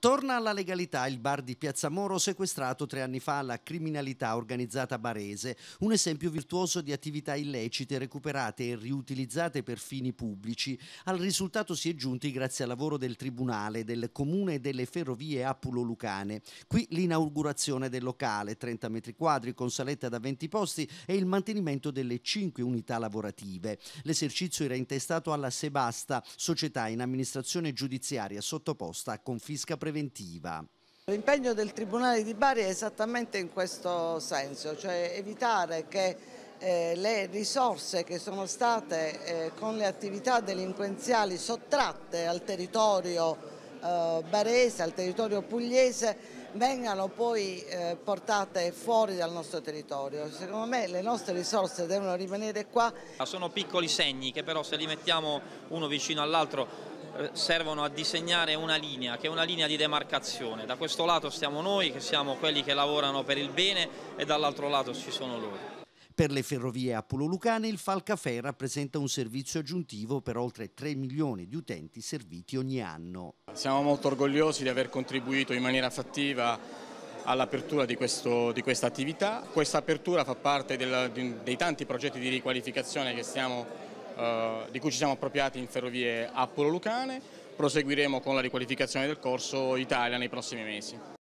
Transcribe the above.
Torna alla legalità il bar di Piazza Moro sequestrato tre anni fa alla criminalità organizzata barese, un esempio virtuoso di attività illecite recuperate e riutilizzate per fini pubblici. Al risultato si è giunti grazie al lavoro del Tribunale, del Comune e delle Ferrovie Apulo-Lucane. Qui l'inaugurazione del locale, 30 metri quadri con saletta da 20 posti e il mantenimento delle 5 unità lavorative. L'esercizio era intestato alla Sebasta, società in amministrazione giudiziaria sottoposta a confisca preventiva preventiva. L'impegno del Tribunale di Bari è esattamente in questo senso, cioè evitare che eh, le risorse che sono state eh, con le attività delinquenziali sottratte al territorio eh, barese, al territorio pugliese, vengano poi eh, portate fuori dal nostro territorio. Secondo me le nostre risorse devono rimanere qua. Sono piccoli segni che però se li mettiamo uno vicino all'altro servono a disegnare una linea, che è una linea di demarcazione. Da questo lato stiamo noi, che siamo quelli che lavorano per il bene, e dall'altro lato ci sono loro. Per le ferrovie Lucane il Falcafè rappresenta un servizio aggiuntivo per oltre 3 milioni di utenti serviti ogni anno. Siamo molto orgogliosi di aver contribuito in maniera fattiva all'apertura di, di, questa attività. Questa apertura fa parte del, di, dei tanti progetti di riqualificazione che stiamo eh, di cui ci siamo appropriati in ferrovie Appulo-Lucane, proseguiremo con la riqualificazione del corso Italia nei prossimi mesi.